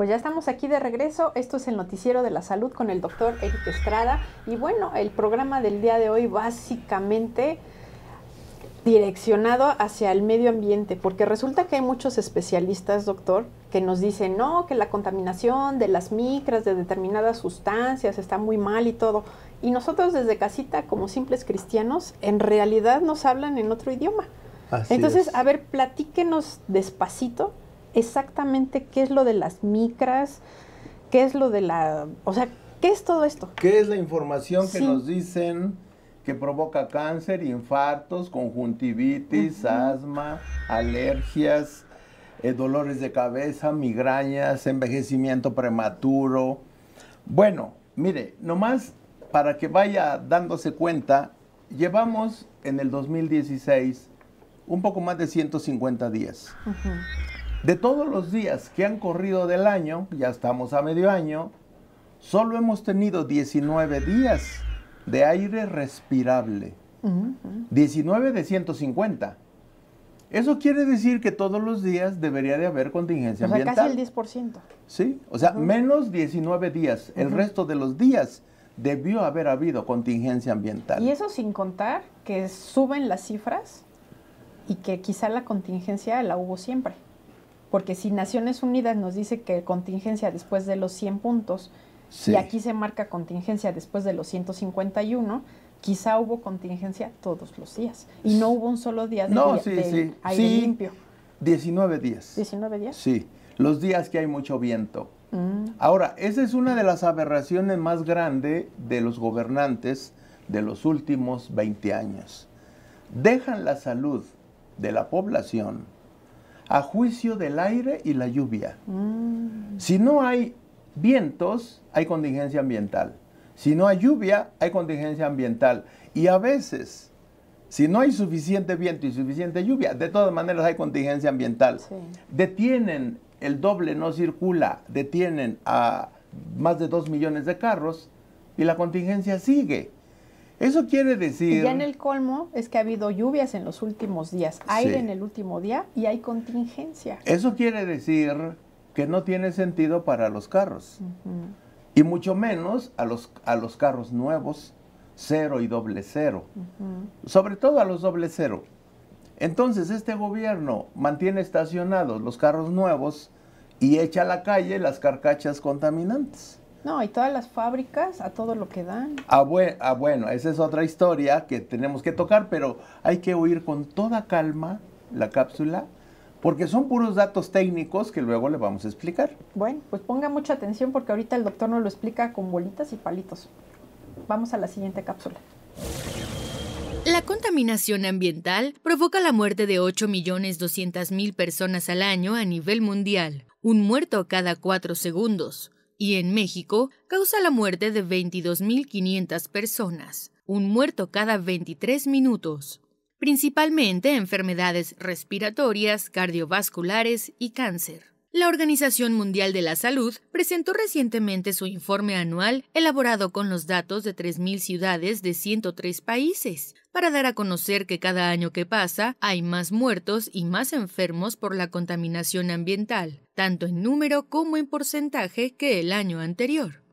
Pues ya estamos aquí de regreso. Esto es el Noticiero de la Salud con el doctor Eric Estrada. Y bueno, el programa del día de hoy básicamente direccionado hacia el medio ambiente, porque resulta que hay muchos especialistas, doctor, que nos dicen, no, que la contaminación de las micras, de determinadas sustancias, está muy mal y todo. Y nosotros desde casita, como simples cristianos, en realidad nos hablan en otro idioma. Entonces, a ver, platíquenos despacito exactamente qué es lo de las micras, qué es lo de la... O sea, ¿qué es todo esto? ¿Qué es la información que nos dicen que provoca cáncer, infartos, conjuntivitis, asma, alergias, eh, dolores de cabeza, migrañas, envejecimiento prematuro? Bueno, mire, nomás para que vaya dándose cuenta, llevamos en el 2016 un poco más de 150 días. De todos los días que han corrido del año, ya estamos a medio año, solo hemos tenido 19 días de aire respirable. 19 de 150. Eso quiere decir que todos los días debería de haber contingencia ambiental. Casi el 10%. Sí, o sea, menos 19 días. El resto de los días debió haber habido contingencia ambiental. Y eso sin contar que suben las cifras y que quizá la contingencia la hubo siempre porque si Naciones Unidas nos dice que contingencia después de los 100 puntos, y aquí se marca contingencia después de los 151, quizá hubo contingencia todos los días y no hubo un solo día de, no, sí, limpio. 19 días. 19 días. Sí, los días que hay mucho viento. Mm. Ahora, esa es una de las aberraciones más grandes de los gobernantes de los últimos 20 años. Dejan la salud de la población a juicio del aire y la lluvia. Mm. Si no hay vientos, hay contingencia ambiental. Si no hay lluvia, hay contingencia ambiental. Y a veces, si no hay suficiente viento y suficiente lluvia, de todas maneras hay contingencia ambiental. Detienen, el doble no circula, detienen a más de dos millones de carros y la contingencia sigue. Eso quiere decir... Y ya en el colmo es que ha habido lluvias en los últimos días, aire en el último día y hay contingencia. Eso quiere decir que no tiene sentido para los carros. Y mucho menos a los, a los carros nuevos, cero y doble cero. Sobre todo a los doble cero. Entonces este gobierno mantiene estacionados los carros nuevos y echa a la calle las carcachas contaminantes. No, y todas las fábricas a todo lo que dan. Ah, ah, bueno, esa es otra historia que tenemos que tocar, pero hay que oír con toda calma la cápsula, porque son puros datos técnicos que luego le vamos a explicar. Bueno, pues ponga mucha atención porque ahorita el doctor nos lo explica con bolitas y palitos. Vamos a la siguiente cápsula. La contaminación ambiental provoca la muerte de 8.200.000 personas al año a nivel mundial, un muerto cada cuatro segundos y en México causa la muerte de 22.500 personas, un muerto cada 23 minutos, principalmente enfermedades respiratorias, cardiovasculares y cáncer. La Organización Mundial de la Salud presentó recientemente su informe anual elaborado con los datos de 3.000 ciudades de 103 países, para dar a conocer que cada año que pasa hay más muertos y más enfermos por la contaminación ambiental, tanto en número como en porcentaje que el año anterior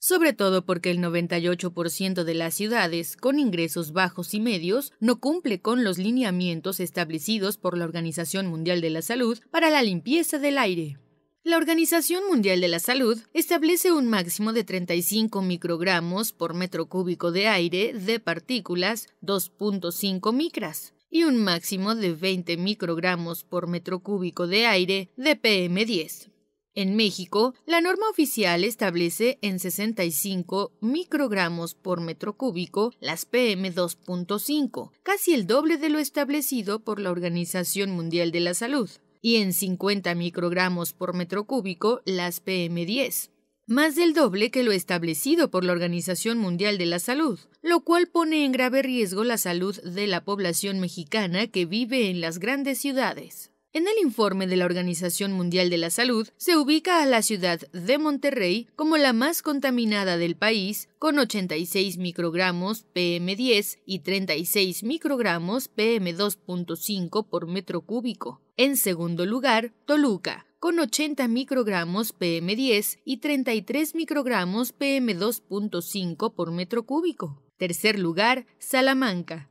sobre todo porque el 98% de las ciudades con ingresos bajos y medios no cumple con los lineamientos establecidos por la Organización Mundial de la Salud para la limpieza del aire. La Organización Mundial de la Salud establece un máximo de 35 microgramos por metro cúbico de aire de partículas 2.5 micras y un máximo de 20 microgramos por metro cúbico de aire de PM10. En México, la norma oficial establece en 65 microgramos por metro cúbico las PM2.5, casi el doble de lo establecido por la Organización Mundial de la Salud, y en 50 microgramos por metro cúbico las PM10 más del doble que lo establecido por la Organización Mundial de la Salud, lo cual pone en grave riesgo la salud de la población mexicana que vive en las grandes ciudades. En el informe de la Organización Mundial de la Salud se ubica a la ciudad de Monterrey como la más contaminada del país, con 86 microgramos PM10 y 36 microgramos PM2.5 por metro cúbico. En segundo lugar, Toluca, con 80 microgramos PM10 y 33 microgramos PM2.5 por metro cúbico. Tercer lugar, Salamanca,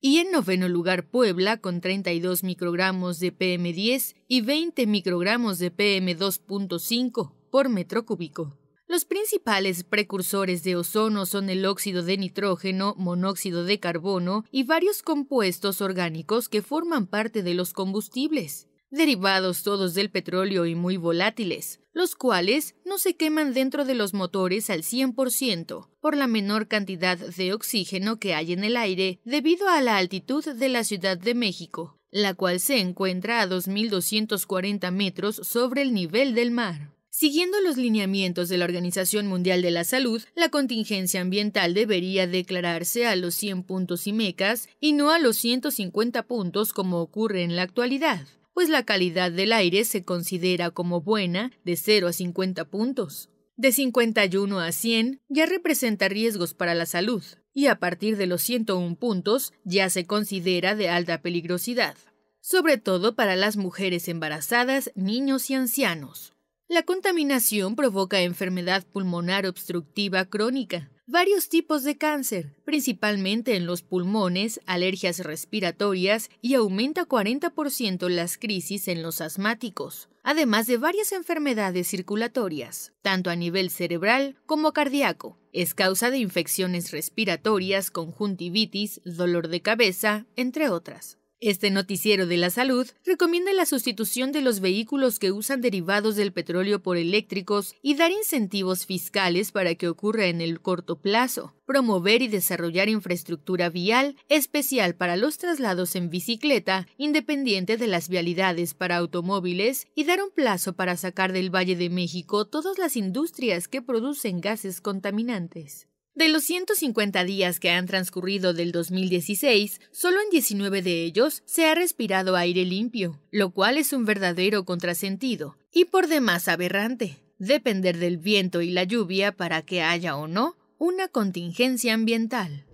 y en noveno lugar Puebla con 32 microgramos de PM10 y 20 microgramos de PM2.5 por metro cúbico. Los principales precursores de ozono son el óxido de nitrógeno, monóxido de carbono y varios compuestos orgánicos que forman parte de los combustibles derivados todos del petróleo y muy volátiles, los cuales no se queman dentro de los motores al 100% por la menor cantidad de oxígeno que hay en el aire debido a la altitud de la Ciudad de México, la cual se encuentra a 2.240 metros sobre el nivel del mar. Siguiendo los lineamientos de la Organización Mundial de la Salud, la contingencia ambiental debería declararse a los 100 puntos y mecas y no a los 150 puntos como ocurre en la actualidad pues la calidad del aire se considera como buena de 0 a 50 puntos. De 51 a 100 ya representa riesgos para la salud y a partir de los 101 puntos ya se considera de alta peligrosidad, sobre todo para las mujeres embarazadas, niños y ancianos. La contaminación provoca enfermedad pulmonar obstructiva crónica, varios tipos de cáncer, principalmente en los pulmones, alergias respiratorias y aumenta 40% las crisis en los asmáticos, además de varias enfermedades circulatorias, tanto a nivel cerebral como cardíaco. Es causa de infecciones respiratorias, conjuntivitis, dolor de cabeza, entre otras. Este noticiero de la salud recomienda la sustitución de los vehículos que usan derivados del petróleo por eléctricos y dar incentivos fiscales para que ocurra en el corto plazo, promover y desarrollar infraestructura vial especial para los traslados en bicicleta, independiente de las vialidades para automóviles, y dar un plazo para sacar del Valle de México todas las industrias que producen gases contaminantes. De los 150 días que han transcurrido del 2016, solo en 19 de ellos se ha respirado aire limpio, lo cual es un verdadero contrasentido y por demás aberrante, depender del viento y la lluvia para que haya o no una contingencia ambiental.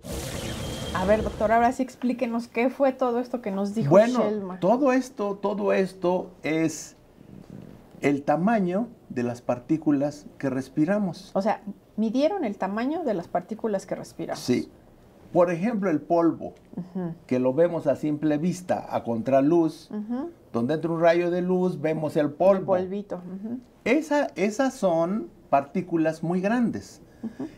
A ver, doctor, ahora sí explíquenos qué fue todo esto que nos dijo bueno, Todo esto, todo esto es el tamaño de las partículas que respiramos. O sea, midieron el tamaño de las partículas que respiramos. Sí. Por ejemplo, el polvo, que lo vemos a simple vista, a contraluz, donde entra un rayo de luz, vemos el polvo. El polvito. Esa, esas son partículas muy grandes.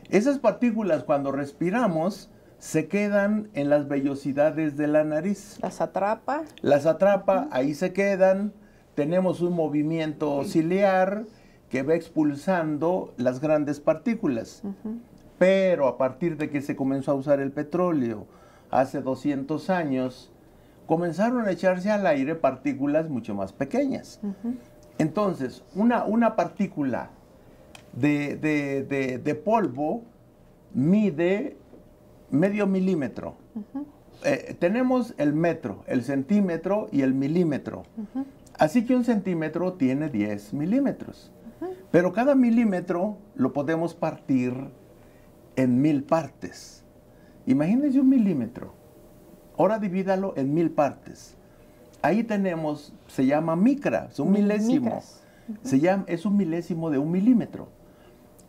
Esas partículas cuando respiramos se quedan en las vellosidades de la nariz. Las atrapa. Las atrapa, ahí se quedan. Tenemos un movimiento ciliar que va expulsando las grandes partículas. Pero a partir de que se comenzó a usar el petróleo hace 200 años, comenzaron a echarse al aire partículas mucho más pequeñas. Entonces, una, partícula de, de, polvo mide medio milímetro. Eh, tenemos el metro, el centímetro y el milímetro. Así que un centímetro tiene 10 milímetros. Pero cada milímetro lo podemos partir en mil partes. Imagínense un milímetro. Ahora divídalo en mil partes. Ahí tenemos, se llama micra, es un milésimo. Se llama, es un milésimo de un milímetro.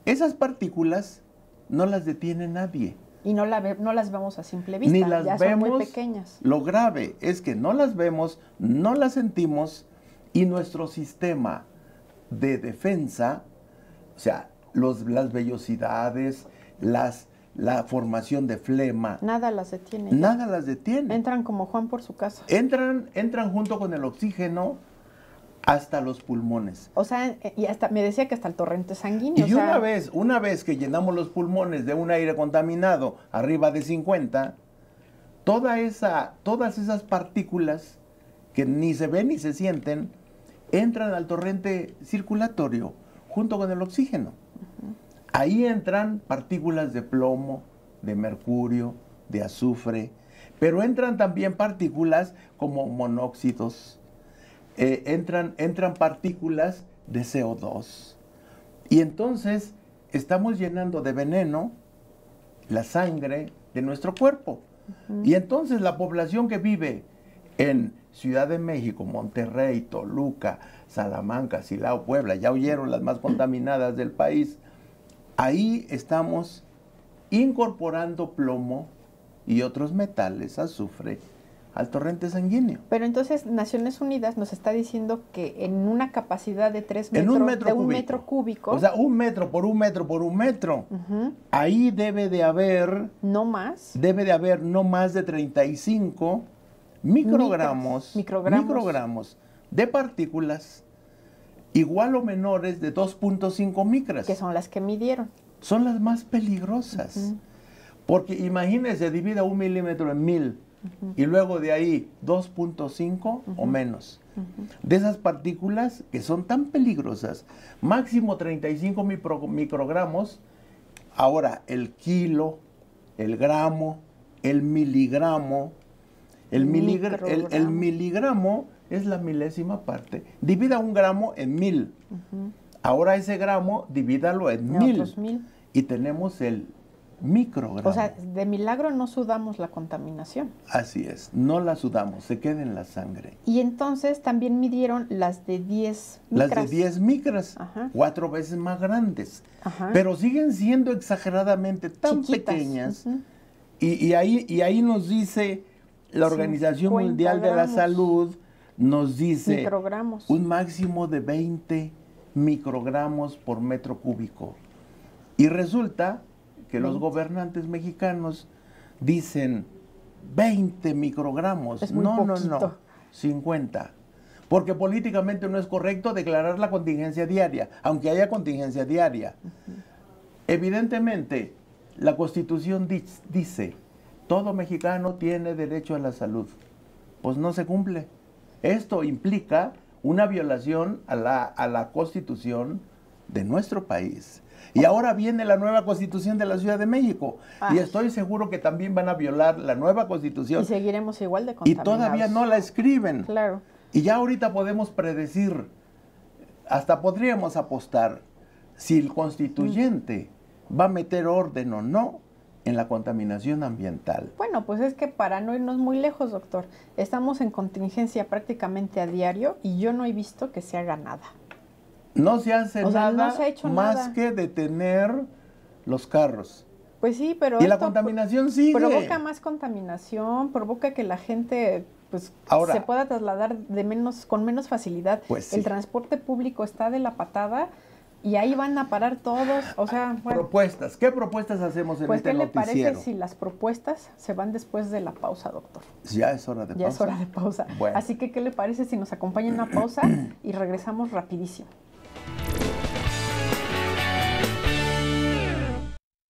Esas partículas no las detiene nadie. Y no, las vemos a simple vista, Ni las vemos, son muy pequeñas. Lo grave es que no las vemos, no las sentimos y nuestro sistema de defensa, o sea, los, las vellosidades, las, la formación de flema. Nada las detiene. Nada las detiene. Entran como Juan por su casa. Entran, entran junto con el oxígeno hasta los pulmones. O sea, y hasta me decía que hasta el torrente sanguíneo. Y una vez, una vez que llenamos los pulmones de un aire contaminado arriba de 50, toda esa, todas esas partículas que ni se ven ni se sienten entran al torrente circulatorio junto con el oxígeno. Ahí entran partículas de plomo, de mercurio, de azufre, pero entran también partículas como monóxidos, eh, entran, entran partículas de CO2. Y entonces estamos llenando de veneno la sangre de nuestro cuerpo. Y entonces la población que vive en Ciudad de México, Monterrey, Toluca, Salamanca, Silao, Puebla, ya oyeron las más contaminadas del país. Ahí estamos incorporando plomo y otros metales, azufre, al torrente sanguíneo. Pero entonces Naciones Unidas nos está diciendo que en una capacidad de tres metros, metro de un metro cúbico. O sea, un metro por un metro por un metro. Ahí debe de haber... No más. Debe de haber no más de 35 microgramos, microgramos. de partículas igual o menores de 2.5 micras. Que son las que midieron. Son las más peligrosas. Porque imagínense, divida un milímetro en mil y luego de ahí 2.5 o menos. De esas partículas que son tan peligrosas, máximo 35 microgramos. Ahora, el kilo, el gramo, el miligramo, el, el, miligramo es la milésima parte. Divida un gramo en mil. Ahora ese gramo, divídalo en mil. Y tenemos el microgramo. O sea, de milagro no sudamos la contaminación. Así es, no la sudamos, se queda en la sangre. Y entonces también midieron las de 10 micras. Las de 10 micras, cuatro veces más grandes. Pero siguen siendo exageradamente tan pequeñas. ahí, y ahí nos dice la Organización Mundial de la Salud nos dice un máximo de 20 microgramos por metro cúbico. Y resulta que los gobernantes mexicanos dicen 20 microgramos. no, no, no, 50. Porque políticamente no es correcto declarar la contingencia diaria, aunque haya contingencia diaria. Evidentemente, la Constitución dice todo mexicano tiene derecho a la salud. Pues no se cumple. Esto implica una violación a la, a la constitución de nuestro país. Y ahora viene la nueva constitución de la Ciudad de México. Ah. Y estoy seguro que también van a violar la nueva constitución. Y seguiremos igual de contaminados. Y todavía no la escriben. Claro. Y ya ahorita podemos predecir, hasta podríamos apostar, si el constituyente mm. va a meter orden o no en la contaminación ambiental? Bueno, pues es que para no irnos muy lejos, doctor, estamos en contingencia prácticamente a diario y yo no he visto que se haga nada. No se hace nada ha hecho más que detener los carros. Pues sí, pero... Y la contaminación sí. Provoca más contaminación, provoca que la gente pues se pueda trasladar de menos con menos facilidad. Pues El transporte público está de la patada y ahí van a parar todos, o sea... Ah, propuestas, ¿qué propuestas hacemos en pues, este noticiero? Pues, ¿qué le parece si las propuestas se van después de la pausa, doctor? Ya es hora de pausa. Ya es hora de pausa. Así que, ¿qué le parece si nos acompaña una pausa y regresamos rapidísimo?